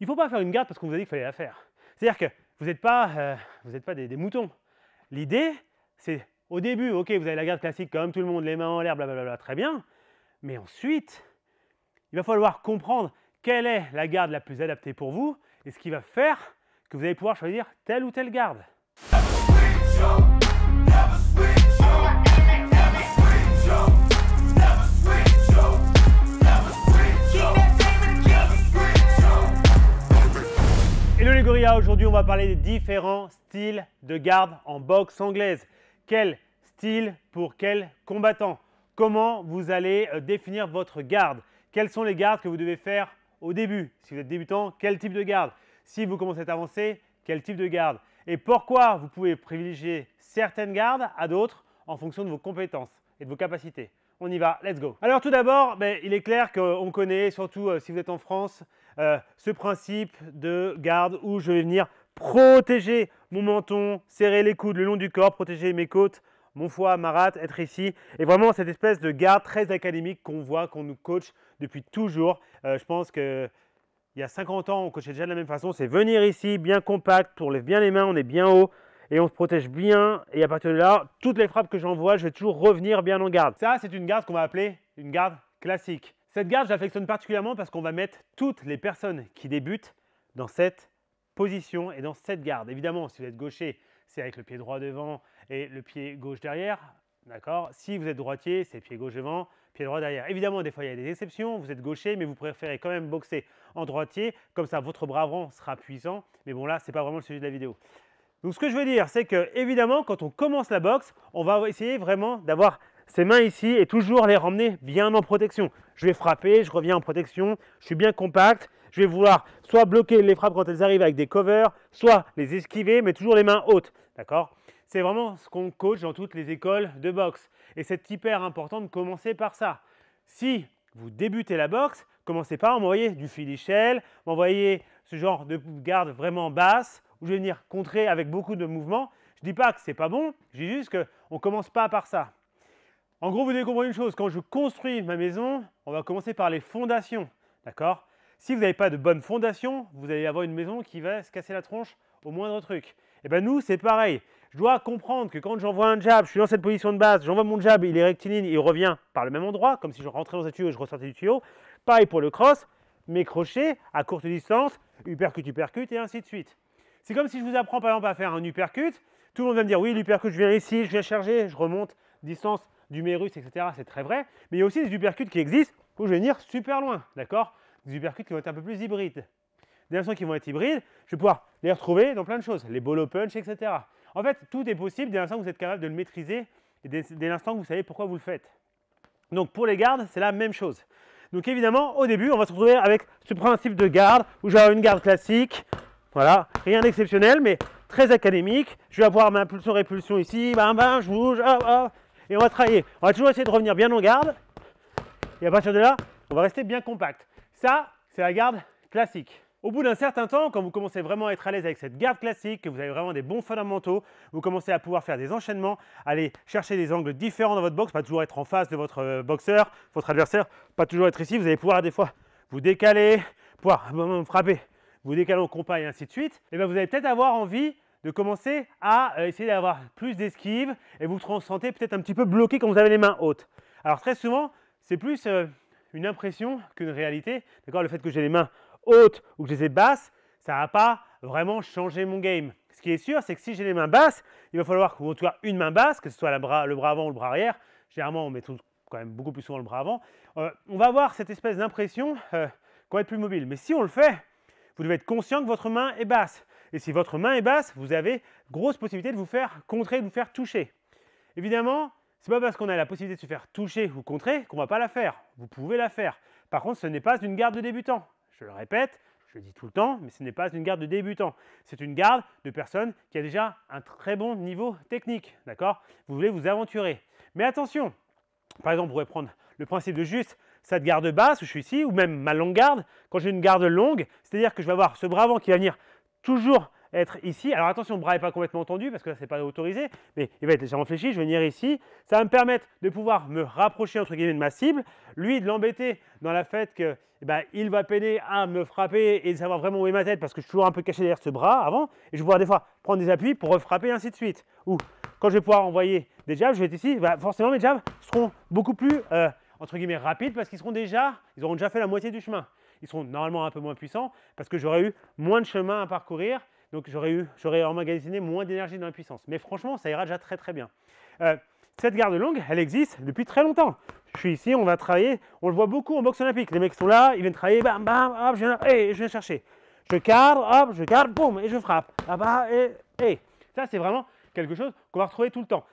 Il ne faut pas faire une garde parce qu'on vous a dit qu'il fallait la faire. C'est-à-dire que vous n'êtes pas, euh, pas des, des moutons. L'idée, c'est au début, ok, vous avez la garde classique comme tout le monde, les mains en l'air, blablabla, très bien. Mais ensuite, il va falloir comprendre quelle est la garde la plus adaptée pour vous et ce qui va faire que vous allez pouvoir choisir telle ou telle garde. aujourd'hui on va parler des différents styles de garde en boxe anglaise. Quel style pour quel combattant Comment vous allez euh, définir votre garde Quelles sont les gardes que vous devez faire au début Si vous êtes débutant, quel type de garde Si vous commencez à avancer, quel type de garde Et pourquoi vous pouvez privilégier certaines gardes à d'autres en fonction de vos compétences et de vos capacités on y va, let's go. Alors tout d'abord, ben, il est clair qu'on connaît, surtout euh, si vous êtes en France, euh, ce principe de garde où je vais venir protéger mon menton, serrer les coudes le long du corps, protéger mes côtes, mon foie, ma rate, être ici. Et vraiment cette espèce de garde très académique qu'on voit, qu'on nous coach depuis toujours. Euh, je pense qu'il y a 50 ans, on coachait déjà de la même façon. C'est venir ici, bien compact, on lève bien les mains, on est bien haut et on se protège bien. Et à partir de là, toutes les frappes que j'envoie, je vais toujours revenir bien en garde. Ça, c'est une garde qu'on va appeler une garde classique. Cette garde, j'affectionne particulièrement parce qu'on va mettre toutes les personnes qui débutent dans cette position et dans cette garde. Évidemment, si vous êtes gaucher, c'est avec le pied droit devant et le pied gauche derrière. D'accord Si vous êtes droitier, c'est pied gauche devant, pied droit derrière. Évidemment, des fois, il y a des exceptions. Vous êtes gaucher, mais vous préférez quand même boxer en droitier. Comme ça, votre bras avant sera puissant. Mais bon, là, ce n'est pas vraiment le sujet de la vidéo. Donc, ce que je veux dire, c'est que, évidemment, quand on commence la boxe, on va essayer vraiment d'avoir ces mains ici et toujours les ramener bien en protection. Je vais frapper, je reviens en protection, je suis bien compact. Je vais vouloir soit bloquer les frappes quand elles arrivent avec des covers, soit les esquiver, mais toujours les mains hautes. D'accord C'est vraiment ce qu'on coach dans toutes les écoles de boxe. Et c'est hyper important de commencer par ça. Si vous débutez la boxe, commencez pas par envoyer du filichel, m'envoyer ce genre de garde vraiment basse, où je vais venir contrer avec beaucoup de mouvements. Je ne dis pas que ce n'est pas bon, je dis juste qu'on ne commence pas par ça. En gros, vous devez comprendre une chose, quand je construis ma maison, on va commencer par les fondations, d'accord Si vous n'avez pas de bonnes fondations, vous allez avoir une maison qui va se casser la tronche au moindre truc. Et eh bien nous, c'est pareil. Je dois comprendre que quand j'envoie un jab, je suis dans cette position de base, j'envoie mon jab, il est rectiligne, il revient par le même endroit, comme si je rentrais dans un tuyau et je ressortais du tuyau. Pareil pour le cross, mes crochets à courte distance, uppercut, uppercut et ainsi de suite. C'est comme si je vous apprends par exemple à faire un uppercut, tout le monde va me dire oui, l'uppercut, je viens ici, je viens charger, je remonte, distance du mérus, etc. C'est très vrai. Mais il y a aussi des uppercuts qui existent où je vais venir super loin, d'accord Des uppercuts qui vont être un peu plus hybrides. Des l'instant qui vont être hybrides, je vais pouvoir les retrouver dans plein de choses, les bolo punch, etc. En fait, tout est possible dès l'instant que vous êtes capable de le maîtriser et dès l'instant que vous savez pourquoi vous le faites. Donc pour les gardes, c'est la même chose. Donc évidemment, au début, on va se retrouver avec ce principe de garde où j'aurai une garde classique, voilà, rien d'exceptionnel, mais très académique. Je vais avoir ma pulsion-répulsion ici, bam bam, je bouge, et on va travailler. On va toujours essayer de revenir bien en garde. Et à partir de là, on va rester bien compact. Ça, c'est la garde classique. Au bout d'un certain temps, quand vous commencez vraiment à être à l'aise avec cette garde classique, que vous avez vraiment des bons fondamentaux, vous commencez à pouvoir faire des enchaînements, aller chercher des angles différents dans votre box, pas toujours être en face de votre euh, boxeur, votre adversaire, pas toujours être ici, vous allez pouvoir des fois vous décaler, pouvoir euh, frapper, vous décaler en compas et ainsi de suite, et eh bien vous allez peut-être avoir envie de commencer à euh, essayer d'avoir plus d'esquive et vous vous sentez peut-être un petit peu bloqué quand vous avez les mains hautes. Alors très souvent, c'est plus euh, une impression qu'une réalité. D'accord Le fait que j'ai les mains hautes ou que je les ai basses, ça n'a pas vraiment changé mon game. Ce qui est sûr, c'est que si j'ai les mains basses, il va falloir vous soit une main basse, que ce soit bras, le bras avant ou le bras arrière. Généralement, on met tout, quand même beaucoup plus souvent le bras avant. Euh, on va avoir cette espèce d'impression qu'on va être plus mobile. Mais si on le fait, vous devez être conscient que votre main est basse. Et si votre main est basse, vous avez grosse possibilité de vous faire contrer, de vous faire toucher. Évidemment, ce n'est pas parce qu'on a la possibilité de se faire toucher ou contrer qu'on ne va pas la faire. Vous pouvez la faire. Par contre, ce n'est pas une garde de débutant. Je le répète, je le dis tout le temps, mais ce n'est pas une garde de débutant. C'est une garde de personne qui a déjà un très bon niveau technique. D'accord Vous voulez vous aventurer. Mais attention, par exemple, vous pouvez prendre le principe de juste cette garde basse où je suis ici, ou même ma longue garde. Quand j'ai une garde longue, c'est-à-dire que je vais avoir ce bras avant qui va venir toujours être ici. Alors attention, bras n'est pas complètement tendu parce que là, c'est pas autorisé, mais il va être déjà réfléchi. Je vais venir ici. Ça va me permettre de pouvoir me rapprocher entre guillemets de ma cible. Lui, de l'embêter dans la fait que eh ben, il va peiner à me frapper et de savoir vraiment où est ma tête parce que je suis toujours un peu caché derrière ce bras avant. Et je vais pouvoir des fois prendre des appuis pour refrapper ainsi de suite. Ou quand je vais pouvoir envoyer des jabs, je vais être ici. Bah, forcément, mes jabs seront beaucoup plus euh, entre guillemets rapides parce qu'ils seront déjà, ils auront déjà fait la moitié du chemin ils seront normalement un peu moins puissants parce que j'aurais eu moins de chemin à parcourir, donc j'aurais, eu, j'aurais emmagasiné moins d'énergie dans la puissance. Mais franchement, ça ira déjà très très bien. Euh, cette garde longue, elle existe depuis très longtemps. Je suis ici, on va travailler, on le voit beaucoup en boxe olympique. Les mecs sont là, ils viennent travailler, bam bam, hop, je viens, je viens chercher. Je cadre, hop, je garde, boum, et je frappe. Là-bas, ah et, et. Ça, c'est vraiment quelque chose qu'on va retrouver tout le temps.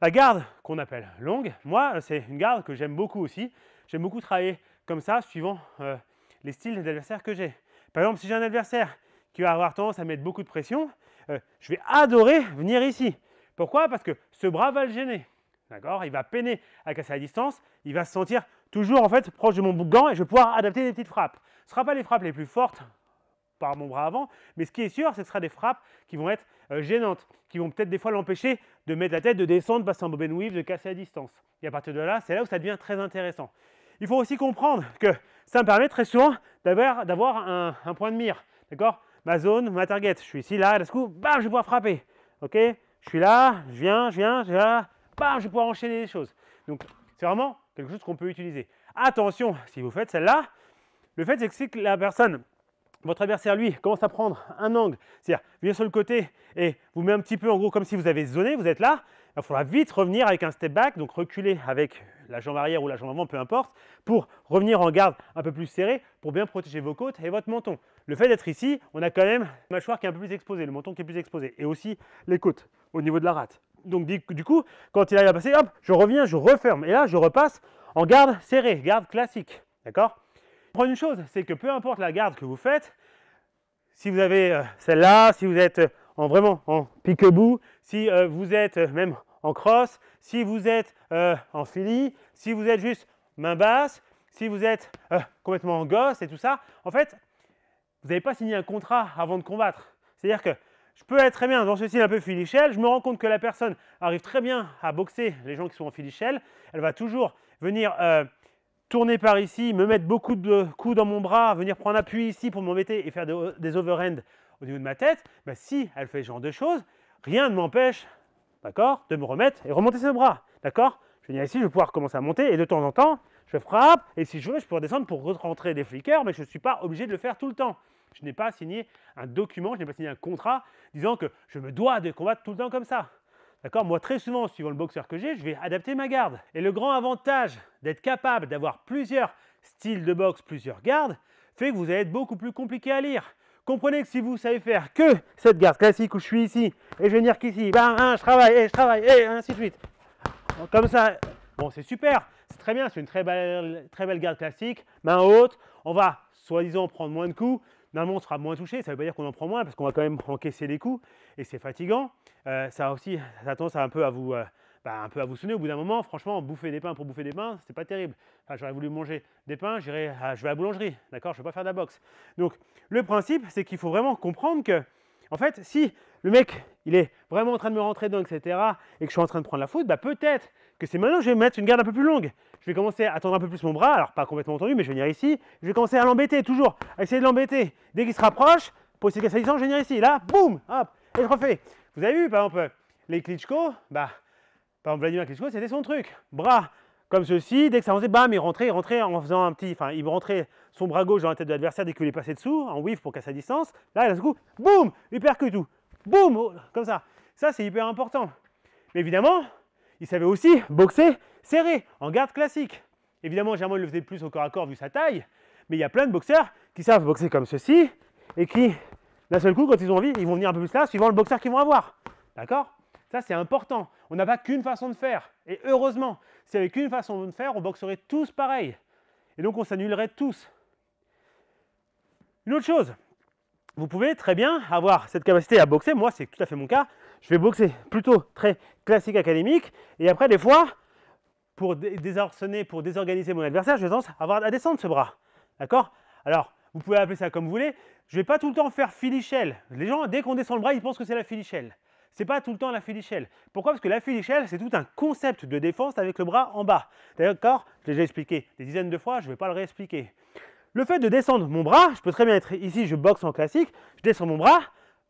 La garde qu'on appelle longue, moi, c'est une garde que j'aime beaucoup aussi. J'aime beaucoup travailler comme ça, suivant euh, les styles d'adversaires que j'ai. Par exemple, si j'ai un adversaire qui va avoir tendance à mettre beaucoup de pression, euh, je vais adorer venir ici. Pourquoi Parce que ce bras va le gêner. Il va peiner à casser la distance, il va se sentir toujours en fait proche de mon bout et je vais pouvoir adapter des petites frappes. Ce ne sera pas les frappes les plus fortes par mon bras avant, mais ce qui est sûr, ce sera des frappes qui vont être euh, gênantes, qui vont peut-être des fois l'empêcher de mettre la tête, de descendre, de passer en bobine weave, de casser la distance. Et à partir de là, c'est là où ça devient très intéressant il faut aussi comprendre que ça me permet très souvent d'avoir un, point de mire. D'accord Ma zone, ma target. Je suis ici, là, la coup, bam, je vais pouvoir frapper. Ok Je suis là, je viens, je viens, je viens, là, bam, je vais pouvoir enchaîner les choses. Donc, c'est vraiment quelque chose qu'on peut utiliser. Attention, si vous faites celle-là, le fait c'est que la personne, votre adversaire, lui, commence à prendre un angle, c'est-à-dire vient sur le côté et vous met un petit peu en gros comme si vous avez zoné, vous êtes là, il faudra vite revenir avec un step back, donc reculer avec la jambe arrière ou la jambe avant, peu importe, pour revenir en garde un peu plus serrée, pour bien protéger vos côtes et votre menton. Le fait d'être ici, on a quand même la mâchoire qui est un peu plus exposée, le menton qui est plus exposé, et aussi les côtes au niveau de la rate. Donc du coup, quand il arrive à passer, hop, je reviens, je referme, et là je repasse en garde serrée, garde classique, d'accord Prendre une chose, c'est que peu importe la garde que vous faites, si vous avez euh, celle-là, si vous êtes euh, en vraiment en pique-bout, si euh, vous êtes même en cross, si vous êtes euh, en fili, si vous êtes juste main basse, si vous êtes euh, complètement en gosse et tout ça, en fait, vous n'avez pas signé un contrat avant de combattre. C'est-à-dire que je peux être très bien dans ce style un peu filichel, je me rends compte que la personne arrive très bien à boxer les gens qui sont en filichel, elle va toujours venir euh, tourner par ici, me mettre beaucoup de coups dans mon bras, venir prendre appui ici pour m'embêter et faire des overhand au niveau de ma tête. Bah, si elle fait ce genre de choses, rien ne m'empêche d'accord De me remettre et remonter ce bras, d'accord Je vais ici, je vais pouvoir commencer à monter et de temps en temps, je frappe et si je veux, je peux descendre pour rentrer des flickers, mais je ne suis pas obligé de le faire tout le temps. Je n'ai pas signé un document, je n'ai pas signé un contrat disant que je me dois de combattre tout le temps comme ça. D'accord Moi, très souvent, suivant le boxeur que j'ai, je vais adapter ma garde. Et le grand avantage d'être capable d'avoir plusieurs styles de boxe, plusieurs gardes, fait que vous allez être beaucoup plus compliqué à lire. Comprenez que si vous savez faire que cette garde classique où je suis ici, et je vais venir qu'ici, ben, hein, je travaille, et je travaille, et ainsi de suite. Comme ça, bon, c'est super, c'est très bien, c'est une très belle, très belle garde classique, main haute, on va soi-disant prendre moins de coups, normalement on sera moins touché, ça ne veut pas dire qu'on en prend moins, parce qu'on va quand même encaisser les coups, et c'est fatigant. Euh, ça aussi, ça un peu à vous, euh, bah, un peu à vous sonner au bout d'un moment. Franchement, bouffer des pains pour bouffer des pains, c'est pas terrible. Enfin, j'aurais voulu manger des pains, j'irai je vais à la boulangerie, d'accord Je vais pas faire de la boxe. Donc, le principe, c'est qu'il faut vraiment comprendre que, en fait, si le mec, il est vraiment en train de me rentrer dedans, etc., et que je suis en train de prendre la faute, bah peut-être que c'est maintenant que je vais mettre une garde un peu plus longue. Je vais commencer à tendre un peu plus mon bras, alors pas complètement tendu, mais je vais venir ici. Je vais commencer à l'embêter toujours, à essayer de l'embêter. Dès qu'il se rapproche, pour essayer de casser je vais venir ici. Là, boum, hop, et je refais. Vous avez vu, par exemple, les Klitschko, bah par Vladimir Klitschko, c'était son truc. Bras comme ceci, dès que ça avançait, bam, il rentrait, il rentrait en faisant un petit. Enfin, il rentrait son bras gauche dans la tête de l'adversaire dès qu'il est passé dessous, en whiff pour casser sa distance. Là, il ce coup, boum, il percute, tout. Boum, oh, comme ça. Ça, c'est hyper important. Mais évidemment, il savait aussi boxer serré, en garde classique. Évidemment, Germain, il le faisait plus au corps à corps vu sa taille. Mais il y a plein de boxeurs qui savent boxer comme ceci et qui, d'un seul coup, quand ils ont envie, ils vont venir un peu plus là, suivant le boxeur qu'ils vont avoir. D'accord ça, c'est important. On n'a pas qu'une façon de faire. Et heureusement, s'il n'y avait qu'une façon de faire, on boxerait tous pareil. Et donc, on s'annulerait tous. Une autre chose, vous pouvez très bien avoir cette capacité à boxer. Moi, c'est tout à fait mon cas. Je vais boxer plutôt très classique académique. Et après, des fois, pour désarçonner, pour désorganiser mon adversaire, je vais avoir à descendre ce bras. D'accord Alors, vous pouvez appeler ça comme vous voulez. Je ne vais pas tout le temps faire filichelle. Les gens, dès qu'on descend le bras, ils pensent que c'est la filichelle c'est pas tout le temps la d'échelle. Pourquoi Parce que la d'échelle, c'est tout un concept de défense avec le bras en bas. D'accord Je l'ai déjà expliqué des dizaines de fois, je ne vais pas le réexpliquer. Le fait de descendre mon bras, je peux très bien être ici, je boxe en classique, je descends mon bras.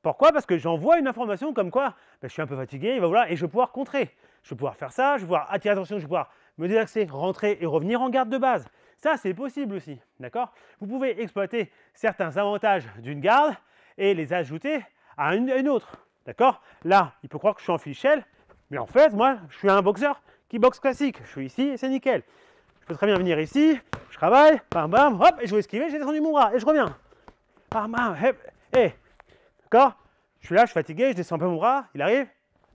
Pourquoi Parce que j'envoie une information comme quoi ben, je suis un peu fatigué, et, ben, et je vais pouvoir contrer. Je vais pouvoir faire ça, je vais pouvoir attirer attention, je vais pouvoir me désaxer, rentrer et revenir en garde de base. Ça, c'est possible aussi, d'accord Vous pouvez exploiter certains avantages d'une garde et les ajouter à une autre. D'accord Là, il peut croire que je suis en fichel, mais en fait, moi, je suis un boxeur qui boxe classique. Je suis ici et c'est nickel. Je peux très bien venir ici, je travaille, bam bam, hop, et je vais esquiver, j'ai descendu mon bras et je reviens. Bam bam, hé, D'accord Je suis là, je suis fatigué, je descends un peu mon bras, il arrive,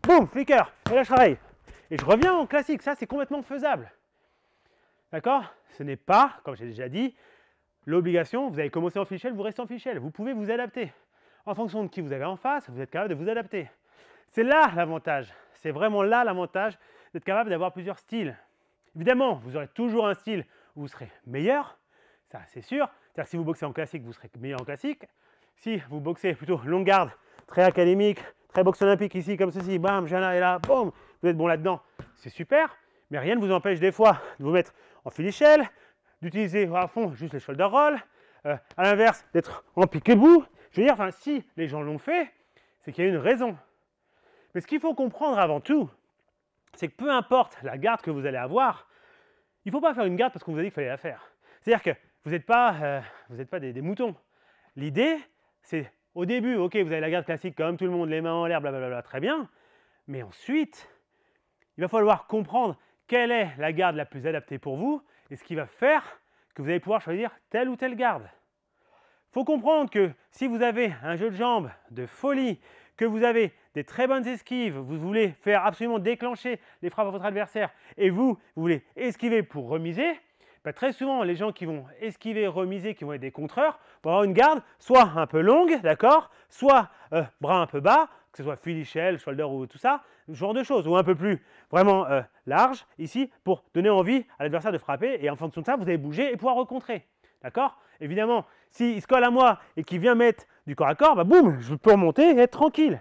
boum, flicker, et là je travaille. Et je reviens en classique, ça c'est complètement faisable. D'accord Ce n'est pas, comme j'ai déjà dit, l'obligation, vous avez commencé en fichel, vous restez en fichel, vous pouvez vous adapter en fonction de qui vous avez en face, vous êtes capable de vous adapter. C'est là l'avantage. C'est vraiment là l'avantage d'être capable d'avoir plusieurs styles. Évidemment, vous aurez toujours un style où vous serez meilleur, ça c'est sûr. C'est-à-dire si vous boxez en classique, vous serez meilleur en classique. Si vous boxez plutôt longue garde, très académique, très boxe olympique ici, comme ceci, bam, Jana et là, boum, vous êtes bon là-dedans, c'est super. Mais rien ne vous empêche des fois de vous mettre en filichelle, d'utiliser à fond juste les shoulder rolls, euh, à l'inverse d'être en pique-bout, je veux dire, enfin, si les gens l'ont fait, c'est qu'il y a une raison. Mais ce qu'il faut comprendre avant tout, c'est que peu importe la garde que vous allez avoir, il ne faut pas faire une garde parce qu'on vous a dit qu'il fallait la faire. C'est-à-dire que vous n'êtes pas, euh, vous pas des, des moutons. L'idée, c'est au début, ok, vous avez la garde classique comme tout le monde, les mains en l'air, blablabla, très bien. Mais ensuite, il va falloir comprendre quelle est la garde la plus adaptée pour vous et ce qui va faire que vous allez pouvoir choisir telle ou telle garde faut comprendre que si vous avez un jeu de jambes de folie, que vous avez des très bonnes esquives, vous voulez faire absolument déclencher les frappes à votre adversaire et vous, vous voulez esquiver pour remiser, bah, très souvent, les gens qui vont esquiver, remiser, qui vont être des contreurs, vont avoir une garde soit un peu longue, d'accord, soit euh, bras un peu bas, que ce soit filichel, shoulder ou tout ça, ce genre de choses, ou un peu plus vraiment euh, large ici pour donner envie à l'adversaire de frapper et en fonction de ça, vous allez bouger et pouvoir recontrer. D'accord Évidemment, s'il se colle à moi et qu'il vient mettre du corps à corps, bah boum, je peux remonter et être tranquille.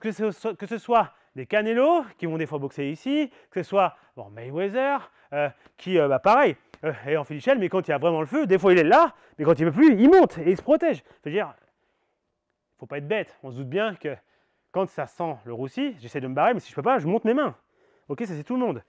Que ce, que ce soit des Canelo qui vont des fois boxer ici, que ce soit bon, Mayweather euh, qui, euh, bah, pareil, est euh, en chaîne, mais quand il y a vraiment le feu, des fois il est là, mais quand il ne peut plus, il monte et il se protège. C'est-à-dire, il ne faut pas être bête. On se doute bien que quand ça sent le roussi, j'essaie de me barrer, mais si je ne peux pas, je monte mes mains. Ok, ça c'est tout le monde.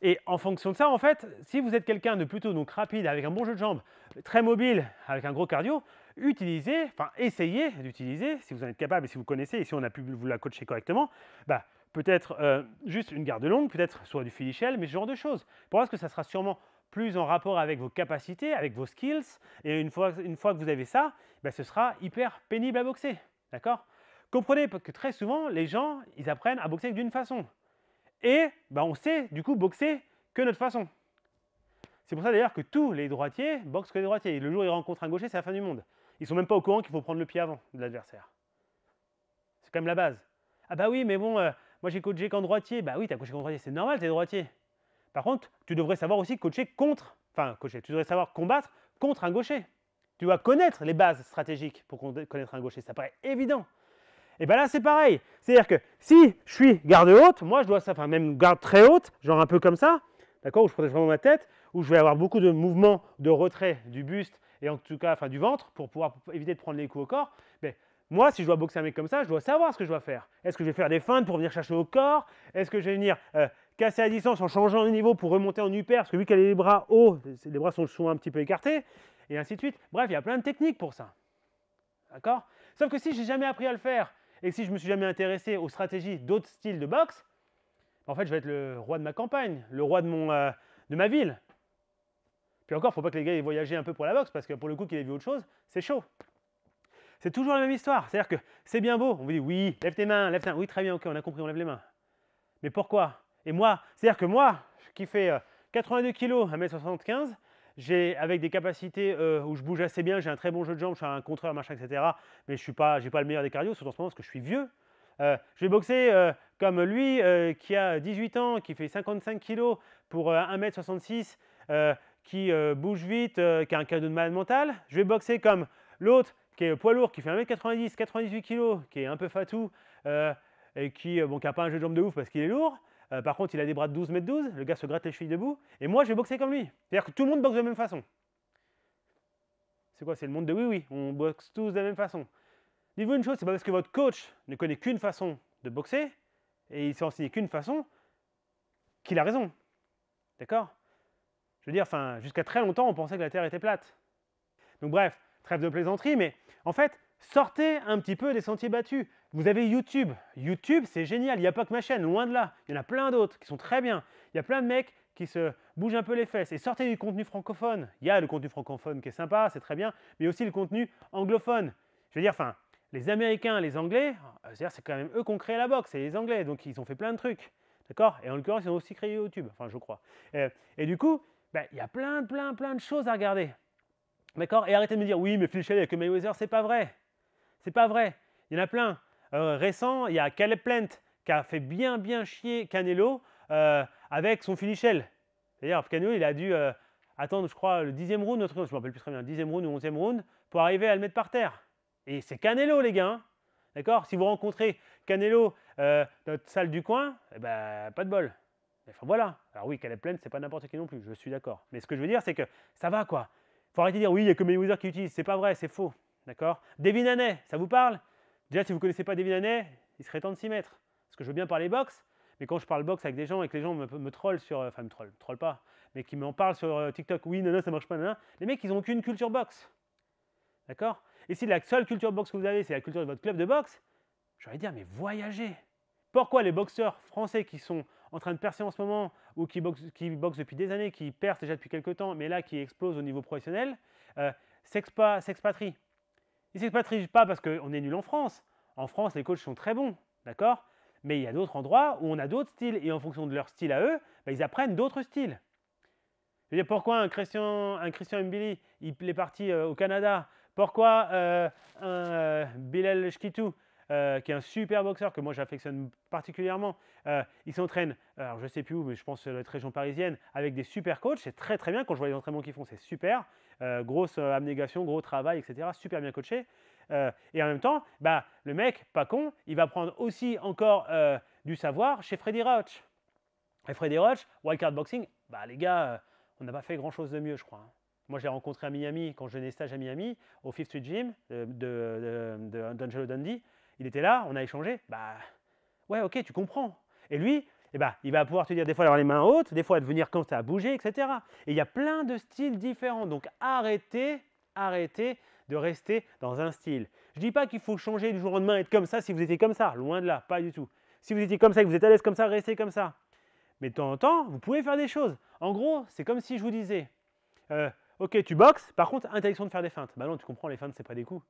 Et en fonction de ça, en fait, si vous êtes quelqu'un de plutôt donc rapide, avec un bon jeu de jambes, très mobile, avec un gros cardio, utilisez, enfin essayez d'utiliser, si vous en êtes capable si vous connaissez, et si on a pu vous la coacher correctement, bah, peut-être euh, juste une garde longue, peut-être soit du filichel, mais ce genre de choses. Pour Parce ce que ça sera sûrement plus en rapport avec vos capacités, avec vos skills, et une fois, une fois que vous avez ça, bah, ce sera hyper pénible à boxer, d'accord Comprenez que très souvent, les gens, ils apprennent à boxer d'une façon. Et bah, on sait du coup boxer que notre façon. C'est pour ça d'ailleurs que tous les droitiers boxent que les droitiers. le jour où ils rencontrent un gaucher, c'est la fin du monde. Ils ne sont même pas au courant qu'il faut prendre le pied avant de l'adversaire. C'est quand même la base. Ah bah oui, mais bon, euh, moi j'ai coaché qu'en droitier. Bah oui, t'as coaché qu'en droitier, c'est normal, t'es droitier. Par contre, tu devrais savoir aussi coacher contre, enfin coacher, tu devrais savoir combattre contre un gaucher. Tu dois connaître les bases stratégiques pour connaître un gaucher, ça paraît évident. Et bien là, c'est pareil. C'est-à-dire que si je suis garde haute, moi, je dois ça, enfin même garde très haute, genre un peu comme ça, d'accord, où je protège vraiment ma tête, où je vais avoir beaucoup de mouvements de retrait du buste et en tout cas enfin, du ventre pour pouvoir éviter de prendre les coups au corps. Mais moi, si je dois boxer un mec comme ça, je dois savoir ce que je dois faire. Est-ce que je vais faire des feintes pour venir chercher au corps Est-ce que je vais venir euh, casser à distance en changeant de niveau pour remonter en upper Parce que vu qu'elle a les bras hauts, les bras sont souvent un petit peu écartés, et ainsi de suite. Bref, il y a plein de techniques pour ça. D'accord Sauf que si j'ai jamais appris à le faire, et si je me suis jamais intéressé aux stratégies d'autres styles de boxe, ben, en fait, je vais être le roi de ma campagne, le roi de, mon, euh, de ma ville. Puis encore, il ne faut pas que les gars aient voyagé un peu pour la boxe, parce que pour le coup qu'il ait vu autre chose, c'est chaud. C'est toujours la même histoire. C'est-à-dire que c'est bien beau. On vous dit oui, lève tes mains, lève tes mains. Oui, très bien, ok, on a compris, on lève les mains. Mais pourquoi Et moi, c'est-à-dire que moi, qui fais 82 kg, 1m75, j'ai avec des capacités euh, où je bouge assez bien, j'ai un très bon jeu de jambes, je suis un contreur, machin, etc. Mais je suis pas, j'ai pas le meilleur des cardio, surtout en ce moment parce que je suis vieux. Euh, je vais boxer euh, comme lui qui a 18 ans, qui fait 55 kg pour 1m66, qui bouge vite, qui a un cadeau de malade mental. Je vais boxer comme l'autre qui est poids lourd, qui fait 1m90, 98 kg, qui est un peu fatou, et qui n'a pas un jeu de jambes de ouf parce qu'il est lourd. Euh, par contre, il a des bras de 12 mètres 12, le gars se gratte les chevilles debout, et moi je vais boxer comme lui. C'est-à-dire que tout le monde boxe de la même façon. C'est quoi C'est le monde de oui, oui, on boxe tous de la même façon. Dites-vous une chose, c'est pas parce que votre coach ne connaît qu'une façon de boxer, et il s'est enseigné qu'une façon, qu'il a raison. D'accord Je veux dire, enfin, jusqu'à très longtemps, on pensait que la Terre était plate. Donc bref, trêve de plaisanterie, mais en fait, Sortez un petit peu des sentiers battus. Vous avez YouTube. YouTube, c'est génial. Il n'y a pas que ma chaîne, loin de là. Il y en a plein d'autres qui sont très bien. Il y a plein de mecs qui se bougent un peu les fesses. Et sortez du contenu francophone. Il y a le contenu francophone qui est sympa, c'est très bien, mais aussi le contenu anglophone. Je veux dire, enfin, les Américains, les Anglais, euh, c'est quand même eux qui ont créé la boxe, c'est les Anglais, donc ils ont fait plein de trucs. D'accord Et en l'occurrence, ils ont aussi créé YouTube, enfin, je crois. Et, du coup, ben, il y a plein, plein, plein de choses à regarder. D'accord Et arrêtez de me dire, oui, mais Phil Shelley avec Mayweather, c'est pas vrai. C'est pas vrai. Il y en a plein. Euh, récent, il y a Caleb Plant qui a fait bien bien chier Canelo euh, avec son finichel. D'ailleurs, Canelo, il a dû euh, attendre, je crois, le dixième round, notre, je me rappelle plus très bien, dixième round ou 11e round, pour arriver à le mettre par terre. Et c'est Canelo, les gars. Hein. D'accord Si vous rencontrez Canelo dans notre salle du coin, eh ben, pas de bol. Enfin voilà. Alors oui, Caleb Plant, c'est pas n'importe qui non plus, je suis d'accord. Mais ce que je veux dire, c'est que ça va quoi. Faut arrêter de dire oui, il n'y a que Mayweather qui utilise. C'est pas vrai, c'est faux. D'accord Devin Haney, ça vous parle Déjà, si vous ne connaissez pas Devin Haney, il serait temps de s'y mettre. Parce que je veux bien parler boxe, mais quand je parle boxe avec des gens et que les gens me, trollent sur. Enfin, me trollent, me trollent pas, mais qui m'en parlent sur euh, TikTok, oui, non, non, ça marche pas, non, non. Les mecs, ils n'ont qu'une culture boxe. D'accord Et si la seule culture boxe que vous avez, c'est la culture de votre club de boxe, j'aurais dire, ah, mais voyagez Pourquoi les boxeurs français qui sont en train de percer en ce moment, ou qui boxent, depuis des années, qui percent déjà depuis quelques temps, mais là qui explosent au niveau professionnel, euh, s'expatrient ils ne s'expatrient pas parce qu'on est nul en France. En France, les coachs sont très bons, d'accord Mais il y a d'autres endroits où on a d'autres styles, et en fonction de leur style à eux, bah, ils apprennent d'autres styles. pourquoi un Christian, un Christian Mbili, il est parti euh, au Canada Pourquoi euh, un euh, Bilal Shkitu, euh, qui est un super boxeur que moi j'affectionne particulièrement. Euh, il s'entraîne, alors je sais plus où, mais je pense que notre région parisienne, avec des super coachs. C'est très très bien quand je vois les entraînements qu'ils font, c'est super. Euh, grosse abnégation, gros travail, etc. Super bien coaché. et en même temps, bah, le mec, pas con, il va prendre aussi encore du savoir chez Freddy Roach. Et Freddy Roach, Wildcard Boxing, bah les gars, on n'a pas fait grand chose de mieux, je crois. Hein. Moi, j'ai rencontré à Miami quand je venais stage à Miami, au Fifth Street Gym d'Angelo de, de, Dundee il était là, on a échangé, bah ouais, ok, tu comprends. Et lui, eh ben, il va pouvoir te dire des fois d'avoir les mains hautes, des fois de venir quand ça a bougé, etc. Et il y a plein de styles différents. Donc arrêtez, arrêtez de rester dans un style. Je ne dis pas qu'il faut changer du jour au lendemain, être comme ça si vous étiez comme ça. Loin de là, pas du tout. Si vous étiez comme ça et que vous êtes à l'aise comme ça, restez comme ça. Mais de temps en temps, vous pouvez faire des choses. En gros, c'est comme si je vous disais, euh, ok, tu boxes, par contre, interdiction de faire des feintes. Bah non, tu comprends, les feintes, c'est pas des coups.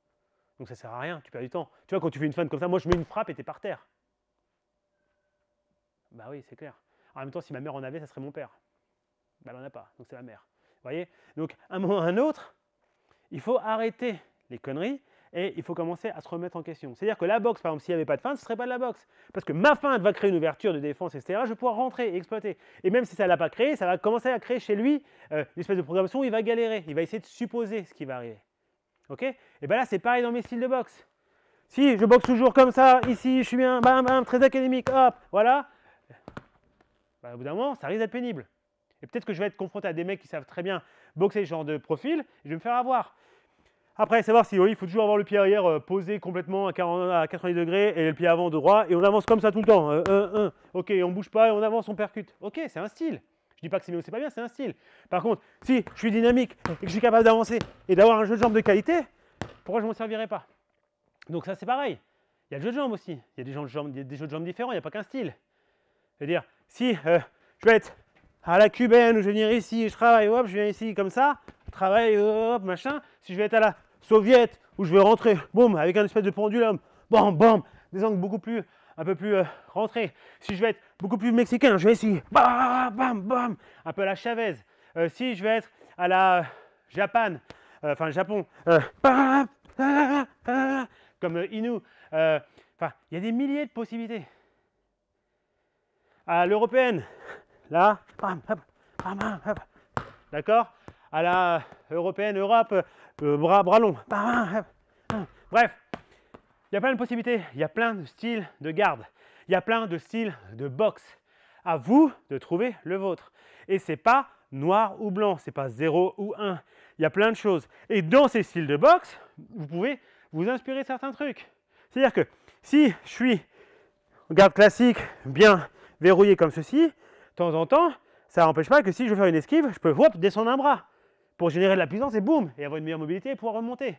Donc ça sert à rien, tu perds du temps. Tu vois, quand tu fais une fin comme ça, moi je mets une frappe et t'es par terre. Bah oui, c'est clair. En même temps, si ma mère en avait, ça serait mon père. Bah elle en a pas, donc c'est la mère. Vous voyez Donc, à un moment ou à un autre, il faut arrêter les conneries et il faut commencer à se remettre en question. C'est-à-dire que la boxe, par exemple, s'il n'y avait pas de feinte, ce ne serait pas de la boxe. Parce que ma feinte va créer une ouverture de défense, etc. Je vais pouvoir rentrer et exploiter. Et même si ça ne l'a pas créé, ça va commencer à créer chez lui euh, l'espèce une espèce de programmation où il va galérer. Il va essayer de supposer ce qui va arriver. Ok Et bien là, c'est pareil dans mes styles de boxe. Si je boxe toujours comme ça, ici, je suis bien, bam, bam, très académique, hop, voilà. Bah, au bout d'un moment, ça risque d'être pénible. Et peut-être que je vais être confronté à des mecs qui savent très bien boxer ce genre de profil, et je vais me faire avoir. Après, savoir si oui, il faut toujours avoir le pied arrière euh, posé complètement à, 90 degrés et le pied avant droit, et on avance comme ça tout le temps. Euh, euh, ok, on bouge pas et on avance, on percute. Ok, c'est un style. Je dis pas que c'est mieux, c'est pas bien, c'est un style. Par contre, si je suis dynamique et que je suis capable d'avancer et d'avoir un jeu de jambes de qualité, pourquoi je m'en servirais pas Donc ça c'est pareil. Il y a le jeu de jambes aussi. Il y a des gens de jambes, des jeux de jambes différents, il n'y a pas qu'un style. C'est-à-dire, si euh, je vais être à la cubaine ou je vais venir ici, je travaille, hop, je viens ici comme ça, je travaille, hop, machin. Si je vais être à la soviète où je vais rentrer, boum, avec un espèce de pendulum, bam, bam, des angles beaucoup plus un peu plus euh, rentré. Si je vais être beaucoup plus mexicain, je vais essayer bam, bam, bam, un peu la Chavez. Euh, si je vais être à la euh, Japan, enfin Japon, comme Inu. Enfin, il y a des milliers de possibilités. À l'européenne, là, d'accord À la européenne, Europe, bras, bras bref. Il y a plein de possibilités, il y a plein de styles de garde, il y a plein de styles de boxe. À vous de trouver le vôtre. Et c'est pas noir ou blanc, c'est pas 0 ou 1. Il y a plein de choses. Et dans ces styles de boxe, vous pouvez vous inspirer certains trucs. C'est-à-dire que si je suis garde classique, bien verrouillé comme ceci, de temps en temps, ça n'empêche pas que si je veux faire une esquive, je peux hop, descendre un bras pour générer de la puissance et boum, et avoir une meilleure mobilité et pouvoir remonter.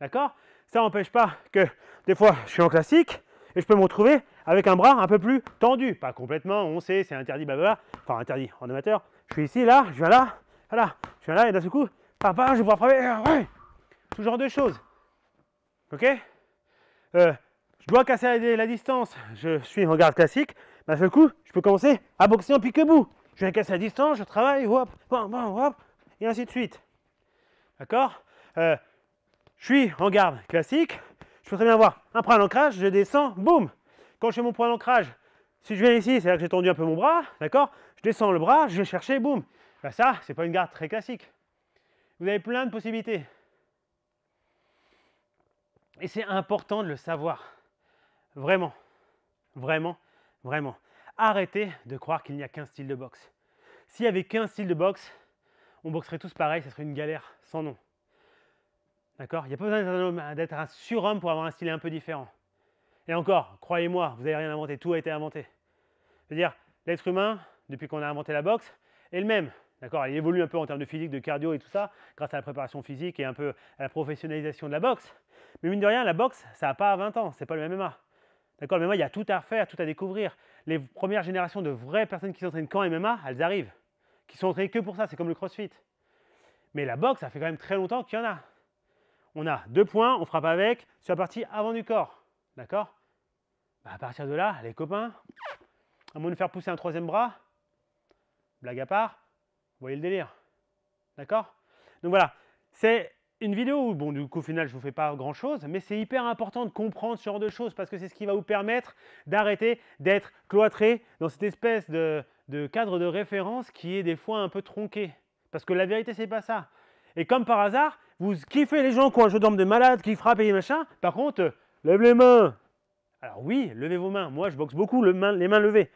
D'accord Ça n'empêche pas que des fois, je suis en classique et je peux me retrouver avec un bras un peu plus tendu. Pas complètement, on sait, c'est interdit, blablabla. Enfin, interdit en amateur. Je suis ici, là, je viens là, voilà, je viens là et d'un seul coup, papa, je vais pouvoir frapper. Ah ouais. Tout genre de choses. Ok euh, Je dois casser la, distance. Je suis en garde classique. D'un seul coup, je peux commencer à boxer en pique-bout. Je viens casser la distance, je travaille, hop, hop, hop, hop, et ainsi de suite. D'accord euh, je suis en garde classique, je peux très bien voir un point d'ancrage, je descends, boum Quand je fais mon point d'ancrage, si je viens ici, c'est là que j'ai tendu un peu mon bras, d'accord Je descends le bras, je vais chercher, boum Ça, bah, Ça, c'est pas une garde très classique. Vous avez plein de possibilités. Et c'est important de le savoir. Vraiment, vraiment, vraiment. Arrêtez de croire qu'il n'y a qu'un style de boxe. S'il n'y avait qu'un style de boxe, on boxerait tous pareil, ce serait une galère sans nom. D'accord Il n'y a pas besoin d'être un, surhomme pour avoir un style un peu différent. Et encore, croyez-moi, vous n'avez rien inventé, tout a été inventé. C'est-à-dire, l'être humain, depuis qu'on a inventé la boxe, est le même. D'accord Il évolue un peu en termes de physique, de cardio et tout ça, grâce à la préparation physique et un peu à la professionnalisation de la boxe. Mais mine de rien, la boxe, ça n'a pas 20 ans, c'est pas le MMA. D'accord Le MMA, il y a tout à faire, tout à découvrir. Les premières générations de vraies personnes qui s'entraînent quand MMA, elles arrivent. Qui sont entraînées que pour ça, c'est comme le crossfit. Mais la boxe, ça fait quand même très longtemps qu'il y en a on a deux points, on frappe avec sur la partie avant du corps. D'accord bah, À partir de là, les copains, à moins de faire pousser un troisième bras, blague à part, vous voyez le délire. D'accord Donc voilà, c'est une vidéo où, bon, du coup, au final, je ne vous fais pas grand-chose, mais c'est hyper important de comprendre ce genre de choses parce que c'est ce qui va vous permettre d'arrêter d'être cloîtré dans cette espèce de, de cadre de référence qui est des fois un peu tronqué. Parce que la vérité, c'est pas ça. Et comme par hasard, vous kiffez les gens qui ont un jeu de malade, qui frappent et machin. Par contre, euh, lève les mains. Alors oui, levez vos mains. Moi, je boxe beaucoup les mains levées.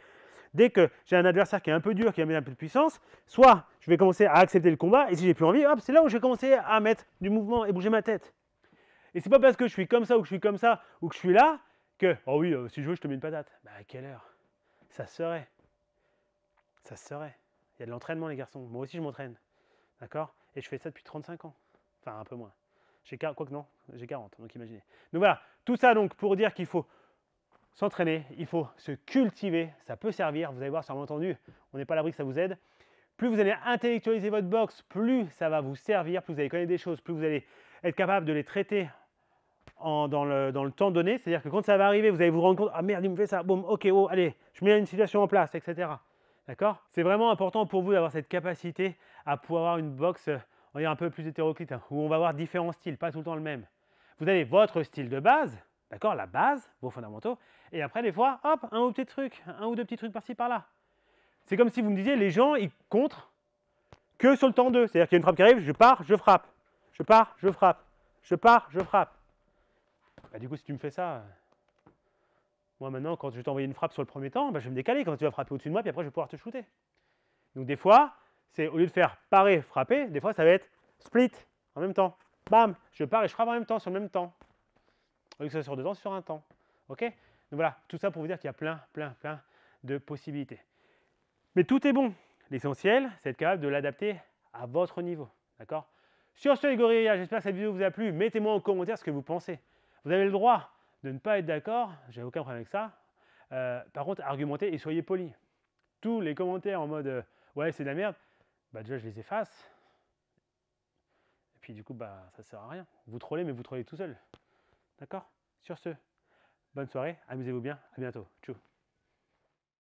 Dès que j'ai un adversaire qui est un peu dur, qui mis un peu de puissance, soit je vais commencer à accepter le combat, et si j'ai plus envie, c'est là où je vais commencer à mettre du mouvement et bouger ma tête. Et c'est pas parce que je suis comme ça ou que je suis comme ça ou que je suis là que, oh oui, euh, si je veux, je te mets une patate. Bah à quelle heure Ça serait. Ça serait. Il y a de l'entraînement, les garçons. Moi aussi, je m'entraîne. D'accord Et je fais ça depuis 35 ans. Enfin, un peu moins. J'ai quoi que non, j'ai 40, donc imaginez. Donc voilà, tout ça donc pour dire qu'il faut s'entraîner, il faut se cultiver, ça peut servir, vous allez voir, sûrement entendu, on n'est pas à l'abri que ça vous aide. Plus vous allez intellectualiser votre box, plus ça va vous servir, plus vous allez connaître des choses, plus vous allez être capable de les traiter dans, le, temps donné. C'est-à-dire que quand ça va arriver, vous allez vous rendre compte, ah merde, il me fait ça, boum, ok, oh, allez, je mets une situation en place, etc. D'accord C'est vraiment important pour vous d'avoir cette capacité à pouvoir avoir une box on va un peu plus hétéroclite, hein, où on va avoir différents styles, pas tout le temps le même. Vous avez votre style de base, d'accord, la base, vos fondamentaux, et après des fois, hop, un ou deux petits trucs, un ou deux petits trucs par-ci par-là. C'est comme si vous me disiez, les gens, ils comptent que sur le temps 2. C'est-à-dire qu'il y a une frappe qui arrive, je pars, je frappe. Je pars, je frappe. Je pars, je frappe. Bah, du coup, si tu me fais ça, moi maintenant, quand je vais t'envoyer une frappe sur le premier temps, bah, je vais me décaler. Quand tu vas frapper au-dessus de moi, puis après, je vais pouvoir te shooter. Donc des fois, c'est au lieu de faire parer, frapper, des fois ça va être split en même temps. Bam, je pars et je frappe en même temps, sur le même temps. Au lieu que ça soit sur deux temps, sur un temps. Ok Donc voilà, tout ça pour vous dire qu'il y a plein, plein, plein de possibilités. Mais tout est bon. L'essentiel, c'est être capable de l'adapter à votre niveau. D'accord Sur ce, les j'espère que cette vidéo vous a plu. Mettez-moi en commentaire ce que vous pensez. Vous avez le droit de ne pas être d'accord, j'ai aucun problème avec ça. Euh, par contre, argumentez et soyez poli. Tous les commentaires en mode euh, ouais, c'est de la merde, bah déjà je les efface. Et puis du coup, bah ça sert à rien. Vous trollez, mais vous trollez tout seul. D'accord Sur ce, bonne soirée, amusez-vous bien, à bientôt. ciao